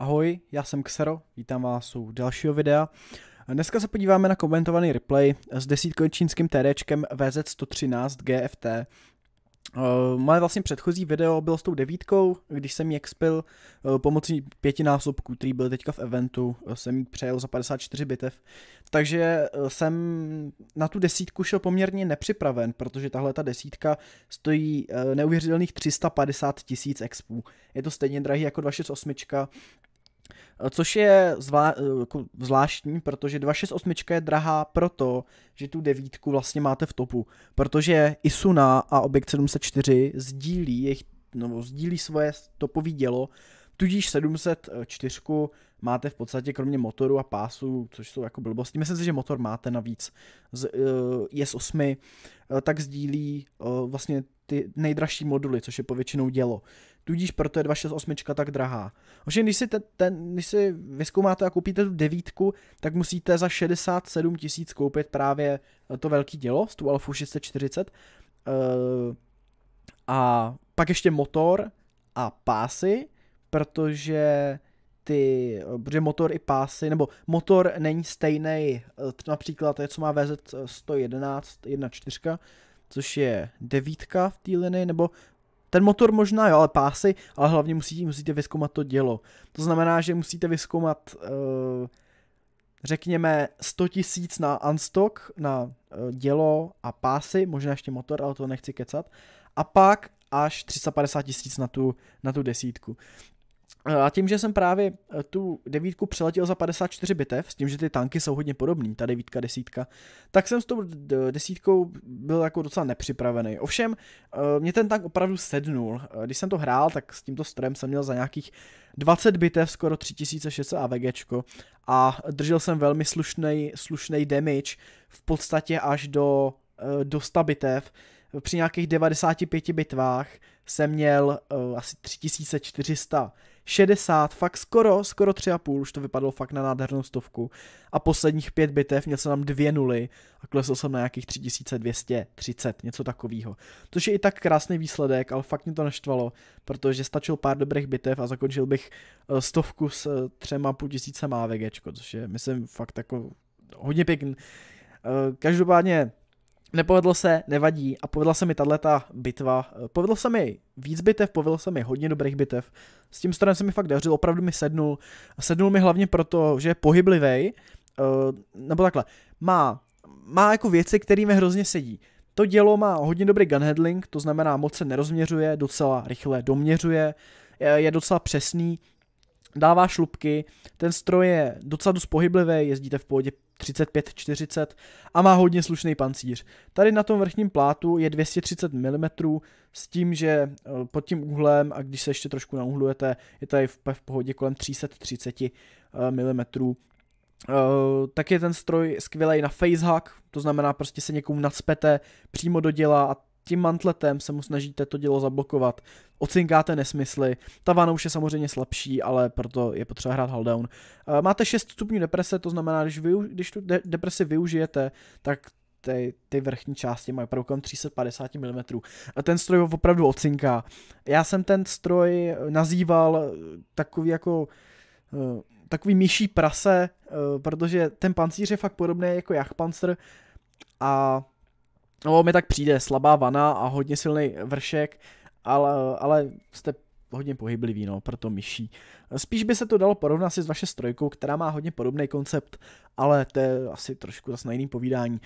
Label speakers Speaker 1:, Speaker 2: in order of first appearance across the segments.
Speaker 1: Ahoj, já jsem Xero, vítám vás u dalšího videa. Dneska se podíváme na komentovaný replay s čínským TDčkem VZ113 GFT. Eh, moje vlastně předchozí video bylo s tou devítkou, když jsem ji expil eh, pomocí pětinásobku, který byl teďka v eventu, eh, jsem ji přejel za 54 bitev. Takže jsem na tu desítku šel poměrně nepřipraven, protože tahle ta desítka stojí neuvěřitelných 350 tisíc expů. Je to stejně drahý jako 268, Eh, což je zvlá, eh, jako zvláštní, protože 268 je drahá proto, že tu devítku vlastně máte v topu, protože Isuna a Objekt 704 sdílí, jejich, no, sdílí svoje topové dělo, tudíž 704 máte v podstatě kromě motoru a pásu, což jsou jako blbosti, myslím si, že motor máte navíc z eh, IS 8, tak sdílí vlastně ty nejdražší moduly, což je povětšinou dělo tudíž proto je 268 tak drahá. Ovšem, když si, ten, ten, když si vyzkoumáte a koupíte tu devítku, tak musíte za 67 tisíc koupit právě eh, to velký dělo, z tu Alfu 640. Eh, a pak ještě motor a pásy, protože ty, eh, protože motor i pásy, nebo motor není stejný, například to, co má VZ 111, 1.4, což je devítka v té linii, nebo ten motor možná, jo, ale pásy, ale hlavně musíte, musíte vyskoumat to dělo. To znamená, že musíte vyskoumat, uh, eh, řekněme, 100 tisíc na unstock, na uh, dělo a pásy, možná ještě motor, ale to nechci kecat. A pak až 350 tisíc na tu, na tu desítku. Eh, a tím, že jsem právě eh, tu devítku přeletěl za 54 bitev, s tím, že ty tanky jsou hodně podobný, ta devítka, desítka, tak jsem s tou desítkou byl jako docela nepřipravený. Ovšem, eh, mě ten tank opravdu sednul. Když jsem to hrál, tak s tímto strojem jsem měl za nějakých 20 bitev, skoro 3600 AVGčko a držel jsem velmi slušnej, slušnej damage, v podstatě až do, do 100 bitev. Při nějakých 95 bitvách jsem měl asi 3400 60, fakt skoro, skoro 3,5, už to vypadalo fakt na nádhernou stovku. A posledních pět bitev měl jsem tam dvě nuly a klesl jsem na nějakých 3230, něco takového. Což je i tak krásný výsledek, ale fakt mě to naštvalo, protože stačil pár dobrých bitev a zakončil bych eh, stovku s eh, třema půl tisícema AVG, což je, myslím, fakt jako hodně pěkný. Eh, každopádně Nepovedlo se, nevadí a povedla se mi tato bitva. Eh, povedlo se mi víc bitev, povedlo se mi hodně dobrých bitev. S tím strojem se mi fakt dařil, opravdu mi sednul. A sednul mi hlavně proto, že je pohyblivý, eh, nebo takhle, má, má jako věci, které mi hrozně sedí. To dělo má hodně dobrý gun handling, to znamená moc se nerozměřuje, docela rychle doměřuje, je docela přesný, dává šlupky, ten stroj je docela dost pohyblivý, jezdíte v pohodě 35-40 a má hodně slušný pancíř. Tady na tom vrchním plátu je 230 mm s tím, že eh, pod tím úhlem a když se ještě trošku nauhlujete, je tady v, v pohodě kolem 330 mm. Uh, tak je ten stroj skvělý na facehack, to znamená prostě se někomu nadspete přímo do děla a tím mantletem se mu snažíte to dělo zablokovat, ocinkáte nesmysly, ta vana už je samozřejmě slabší, ale proto je potřeba hrát Haldown. Eh, máte 6 stupňů deprese, to znamená, když, vy, když tu de- depresi využijete, tak ty, ty vrchní části mají opravdu kolem 350 mm. A ten stroj opravdu ocinká. Já jsem ten stroj eh, nazýval eh, takový jako takový myší prase, protože ten pancíř je fakt podobný jako jachpancer a No, mi tak přijde, slabá vana a hodně silný vršek, ale, ale jste hodně pohyblivý, no, proto myší. Spíš by se to dalo porovnat si s vaše strojkou, která má hodně podobný koncept, ale to je asi trošku zase na jiný povídání.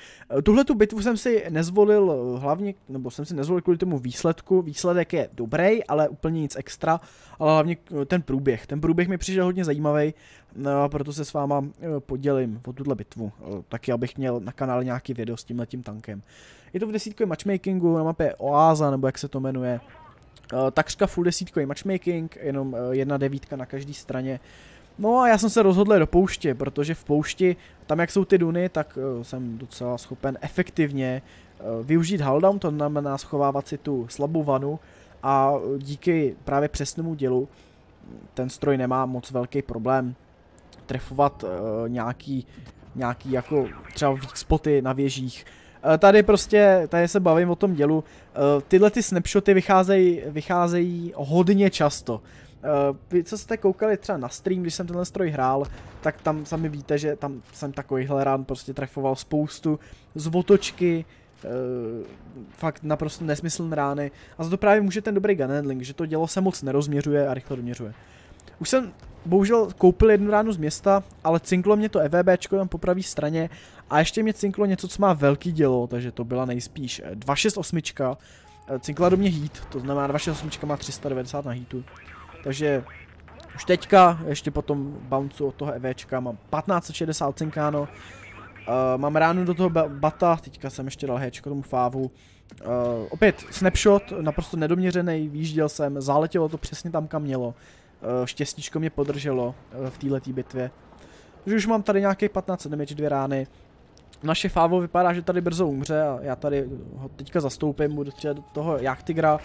Speaker 1: Tuhle tu bitvu jsem si nezvolil eh, hlavně, nebo jsem si nezvolil kvůli tomu výsledku. Výsledek je dobrý, ale úplně nic extra, ale hlavně eh, ten průběh. Ten průběh mi přišel hodně zajímavý, no, proto se s váma eh, podělím o tuhle bitvu. Taky abych měl na kanále nějaký video s tímhletím tankem. Je to v desítkovém matchmakingu na mapě Oáza, nebo jak se to jmenuje. Eh, takřka full desítkový matchmaking, jenom eh, jedna devítka na každé straně. No a já jsem se rozhodl do pouště, protože v poušti, tam jak jsou ty duny, tak eh, jsem docela schopen efektivně využít haldown, to znamená schovávat si tu slabou vanu a díky právě přesnému dělu ten stroj nemá moc velký problém trefovat nějaký, nějaký jako třeba spoty na věžích, Eh, tady prostě, tady se bavím o tom dělu, eh, tyhle ty snapshoty vycházejí, vycházejí hodně často. Eh, vy, co jste koukali třeba na stream, když jsem tenhle stroj hrál, tak tam sami víte, že tam jsem takovýhle rán prostě trefoval spoustu z otočky, Uh, fakt naprosto nesmyslné rány. A za to právě může ten dobrý gun handling, že to dělo se moc nerozměřuje a rychle doměřuje. Už jsem bohužel koupil jednu ránu z města, ale cinklo mě to EVBčko tam po pravé straně a ještě mě cinklo něco, co má velký dělo, takže to byla nejspíš 268. Eh, eh, cinkla do mě hít, to znamená 268 má 390 na hitu, Takže už teďka, ještě potom bouncu od toho EVčka, mám 1560 cinkáno. Uh, mám ránu do toho bata, teďka jsem ještě dal hečko tomu fávu. Uh, opět snapshot, naprosto nedoměřený, výjížděl jsem, záletělo to přesně tam, kam mělo. Eh, štěstíčko mě podrželo eh, v této bitvě. Takže už mám tady nějakých 15 damage, dvě rány. Naše fávo vypadá, že tady brzo umře a já tady ho teďka zastoupím, budu třeba do toho Jachtigra.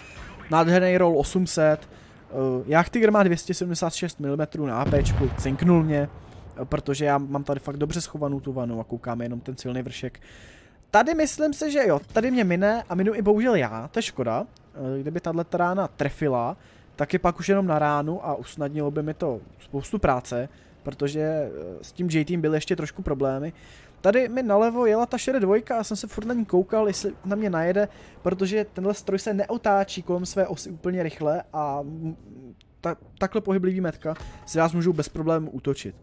Speaker 1: Nádherný roll 800. Eh, jachtigr má 276 mm na AP, cinknul mě, protože já mám tady fakt dobře schovanou tu vanu a koukám jenom ten silný vršek. Tady myslím si, že jo, tady mě mine a minu i bohužel já, to je škoda. Kdyby tahle rána trefila, tak je pak už jenom na ránu a usnadnilo by mi to spoustu práce, protože eh, s tím JT byly ještě trošku problémy. Tady mi nalevo jela ta šere dvojka a jsem se furt na ní koukal, jestli na mě najede, protože tenhle stroj se neotáčí kolem své osy úplně rychle a ta, takhle pohyblivý metka si vás můžou bez problémů útočit.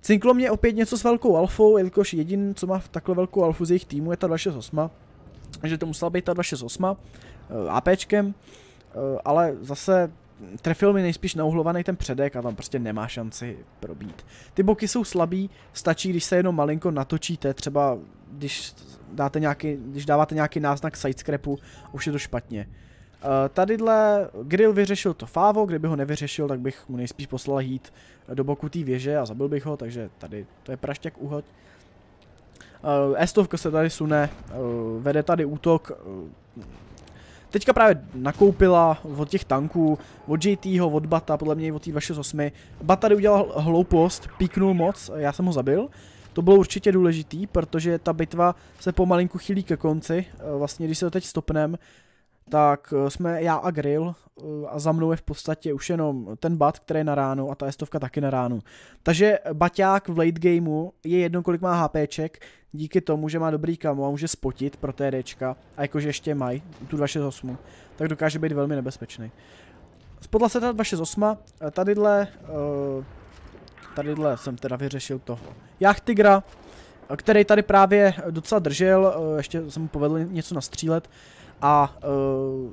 Speaker 1: Cinklo mě opět něco s velkou alfou, jelikož jediný, co má v takhle velkou alfu z jejich týmu, je ta 268. Takže to musela být ta 268 eh, APčkem. Eh, ale zase trefil mi nejspíš nauhlovaný ten předek a tam prostě nemá šanci probít. Ty boky jsou slabý, stačí, když se jenom malinko natočíte, třeba když, dáte nějaký, když dáváte nějaký náznak sidescrapu, už je to špatně. Eh, tadyhle grill vyřešil to fávo, kdyby ho nevyřešil, tak bych mu nejspíš poslal jít do boku té věže a zabil bych ho, takže tady to je prašťak uhoď. Estovka eh, se tady sune, vede tady útok, Teďka právě nakoupila od těch tanků, od JTho, od Bata, podle mě i od té 268. Bat tady udělal hloupost, píknul moc, já jsem ho zabil. To bylo určitě důležitý, protože ta bitva se pomalinku chylí ke konci. E, vlastně, když se to teď stopnem, tak eh, jsme já a grill eh, a za mnou je v podstatě už jenom ten bat, který je na ránu a ta estovka taky na ránu. Takže baťák v late gameu je jedno, kolik má HPček, díky tomu, že má dobrý kamo a může spotit pro TDčka a jakože ještě mají tu 268, tak dokáže být velmi nebezpečný. Spodla se ta 268, eh, tadyhle, tadyhle jsem teda vyřešil toho. Jach Tigra, který tady právě docela držel, ještě jsem mu povedl něco nastřílet, a uh,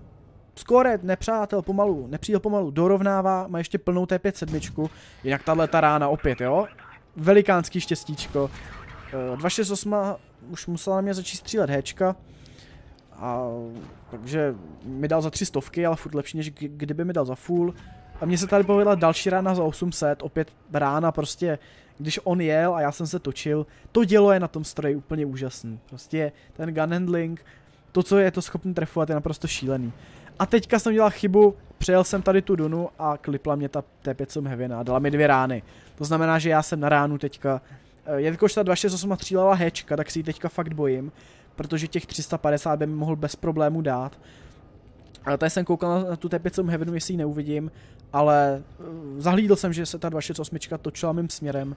Speaker 1: skóre nepřátel pomalu, nepřítel pomalu dorovnává, má ještě plnou T5 sedmičku, jinak tahle ta rána opět, jo? Velikánský štěstíčko. Uh, e, 268 už musela na mě začít střílet Hčka. A, takže mi dal za tři stovky, ale furt lepší, než kdyby mi dal za full. A mně se tady povedla další rána za 800, opět rána prostě, když on jel a já jsem se točil, to dělo je na tom stroji úplně úžasný. Prostě ten gun handling, to, co je to schopný trefovat, je naprosto šílený. A teďka jsem dělal chybu, přejel jsem tady tu dunu a klipla mě ta T5 a dala mi dvě rány. To znamená, že já jsem na ránu teďka. Eh, jelikož ta 268 střílela hečka, tak si ji teďka fakt bojím, protože těch 350 by mi mohl bez problému dát. Ale tady jsem koukal na tu T5 heavenu, jestli ji neuvidím, ale eh, zahlídl jsem, že se ta 268 točila mým směrem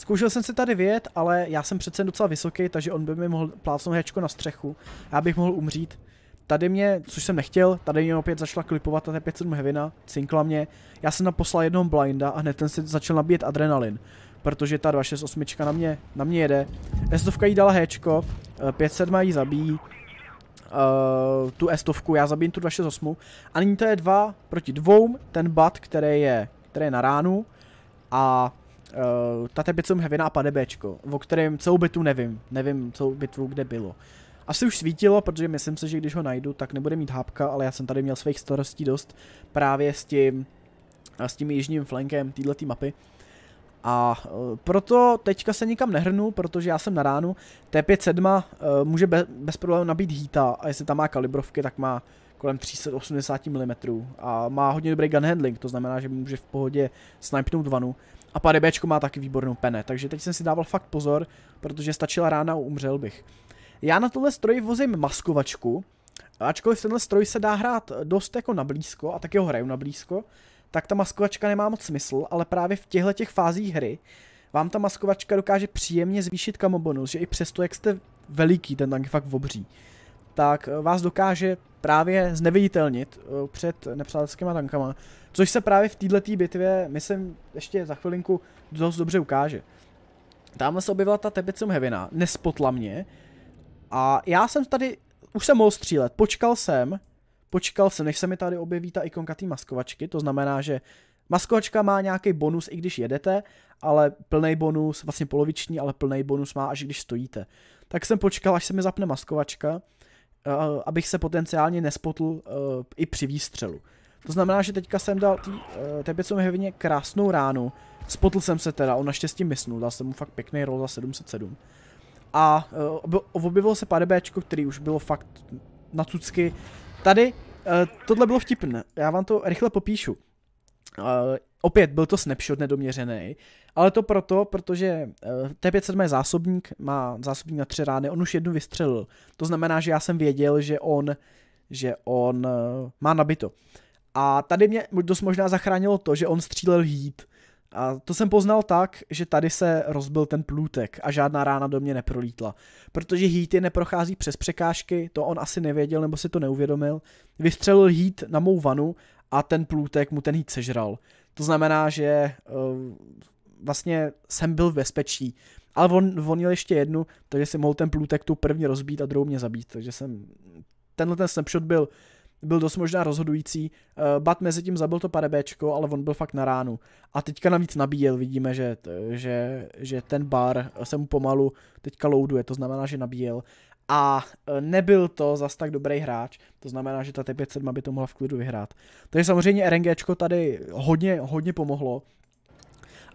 Speaker 1: Zkoušel jsem se tady vyjet, ale já jsem přece docela vysoký, takže on by mi mohl plácnout hečko na střechu. Já bych mohl umřít. Tady mě, což jsem nechtěl, tady mě opět začala klipovat ta 507 hevina, cinkla mě. Já jsem naposlal jednom blinda a hned ten se začal nabíjet adrenalin. Protože ta 268 na mě, na mě jede. s jí dala hečko, 507 eh, jí zabíjí. Uh, tu estovku, já zabijím tu 268. A nyní to je dva proti dvou, ten bat, který je, který je na ránu. A Uh, ta a Pade Bčko, o kterém celou bitvu nevím. Nevím celou bitvu, kde bylo. Asi už svítilo, protože myslím si, že když ho najdu, tak nebude mít hápka, ale já jsem tady měl svých starostí dost právě s tím, eh, s tím jižním flankem této mapy. A eh, proto teďka se nikam nehrnu, protože já jsem na ránu. t 5 7 eh, může bez problémů nabít hýta a jestli tam má kalibrovky, tak má kolem 380 mm a má hodně dobrý gun handling, to znamená, že může v pohodě snipnout vanu. A Padebečko má taky výbornou pene, takže teď jsem si dával fakt pozor, protože stačila rána a umřel bych. Já na tohle stroj vozím maskovačku, ačkoliv tenhle stroj se dá hrát dost jako na blízko, a taky ho hraju na blízko, tak ta maskovačka nemá moc smysl, ale právě v těchto těch fázích hry vám ta maskovačka dokáže příjemně zvýšit kamobonus, že i přesto, jak jste veliký, ten tank je fakt obří, tak eh, vás dokáže právě zneviditelnit eh, před nepřátelskými tankama, což se právě v této bitvě, myslím, ještě za chvilinku dost dobře ukáže. Tamhle se objevila ta Tebicum Hevina, nespotla mě a já jsem tady, už jsem mohl střílet, počkal jsem, počkal jsem, než se mi tady objeví ta ikonka té maskovačky, to znamená, že maskovačka má nějaký bonus, i když jedete, ale plný bonus, vlastně poloviční, ale plný bonus má, až když stojíte. Tak jsem počkal, až se mi zapne maskovačka, Eh, abych se potenciálně nespotl eh, i při výstřelu. To znamená, že teďka jsem dal tý, eh, té pěcové hevině krásnou ránu. Spotl jsem se teda, on naštěstí mysnul, dal jsem mu fakt pěkný roll za 707. A objevilo se PDBčko, který už bylo fakt na cucky. Tady tohle bylo vtipné, já vám to rychle popíšu. Uh, opět byl to snapshot nedoměřený, ale to proto, protože uh, eh, T507 zásobník, má zásobník na tři rány, on už jednu vystřelil. To znamená, že já jsem věděl, že on, že on uh, má nabito. A tady mě dost možná zachránilo to, že on střílel hít. A to jsem poznal tak, že tady se rozbil ten plůtek a žádná rána do mě neprolítla. Protože hýty neprochází přes překážky, to on asi nevěděl nebo si to neuvědomil. Vystřelil hít na mou vanu a ten plůtek mu ten hit sežral. To znamená, že uh, vlastně jsem byl v bezpečí. Ale on, on měl ještě jednu, takže si mohl ten plůtek tu první rozbít a druhou mě zabít. Takže jsem... Tenhle ten snapshot byl, byl dost možná rozhodující. Uh, Bat mezi tím zabil to parebečko, ale on byl fakt na ránu. A teďka navíc nabíjel, vidíme, že, že, že ten bar se mu pomalu teďka loaduje, to znamená, že nabíjel a e, nebyl to zas tak dobrý hráč, to znamená, že ta T57 by to mohla v klidu vyhrát. Takže samozřejmě RNGčko tady hodně, hodně pomohlo,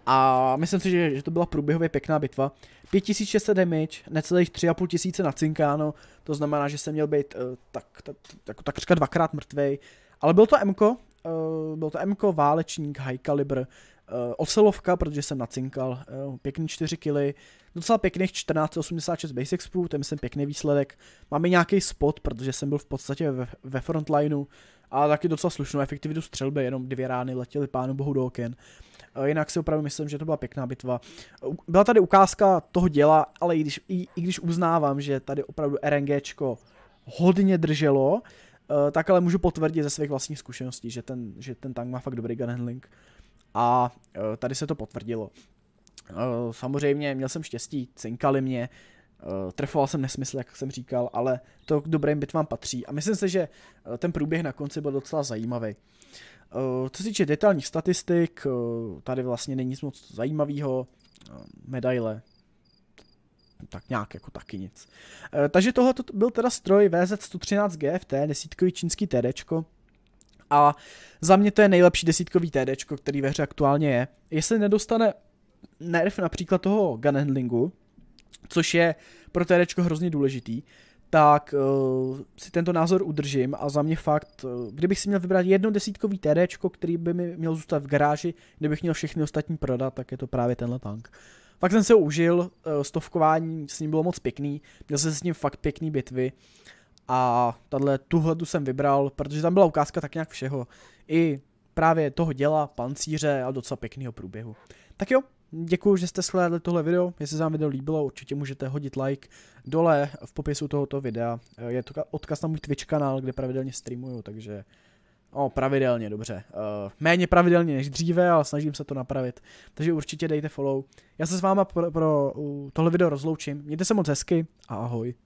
Speaker 1: a myslím si, že, že to byla průběhově pěkná bitva. 5600 damage, necelých 3500 na cinkáno, to znamená, že jsem měl být e, tak, tak, jako tak, takřka dvakrát mrtvej. Ale byl to MK, uh, e, byl to MK válečník, high caliber, Eh, ocelovka, protože jsem nacinkal eh, pěkný 4 kily, docela pěkných 1486 basic sprů, to je myslím pěkný výsledek. Máme nějaký spot, protože jsem byl v podstatě ve, ve frontlineu a taky docela slušnou efektivitu střelby, jenom dvě rány letěly pánu bohu do oken. Eh, jinak si opravdu myslím, že to byla pěkná bitva. Byla tady ukázka toho děla, ale i když, i, i když uznávám, že tady opravdu RNGčko hodně drželo, tak ale můžu potvrdit ze svých vlastních zkušeností, že ten, že ten tank má fakt dobrý gun handling a eh, tady se to potvrdilo. Eh, samozřejmě měl jsem štěstí, cinkali mě, eh, trefoval jsem nesmysl, jak jsem říkal, ale to k dobrým bitvám patří a myslím si, že ten průběh na konci byl docela zajímavý. Co se týče detailních statistik, tady vlastně není nic moc zajímavého, medaile, tak nějak jako taky nic. Takže tohle byl teda stroj VZ113 GFT, desítkový čínský TDčko, a za mě to je nejlepší desítkový TD, který ve hře aktuálně je. Jestli nedostane nerf například toho handlingu, což je pro TD hrozně důležitý, tak uh, si tento názor udržím a za mě fakt, uh, kdybych si měl vybrat jedno desítkový TD, který by mi měl zůstat v garáži, kdybych měl všechny ostatní prodat, tak je to právě tenhle tank. Fakt jsem se užil, uh, stovkování s ním bylo moc pěkný, měl jsem s ním fakt pěkný bitvy a tahle, tuhle jsem vybral, protože tam byla ukázka tak nějak všeho. I právě toho děla, pancíře a docela pěkného průběhu. Tak jo, děkuji, že jste sledovali tohle video. Jestli se vám video líbilo, určitě můžete hodit like dole v popisu tohoto videa. Eh, je to odkaz na můj Twitch kanál, kde pravidelně streamuju, takže... O, pravidelně, dobře. Uh, méně pravidelně než dříve, ale snažím se to napravit. Takže určitě dejte follow. Já se s váma pro, pro uh, tohle video rozloučím. Mějte se moc hezky a ahoj.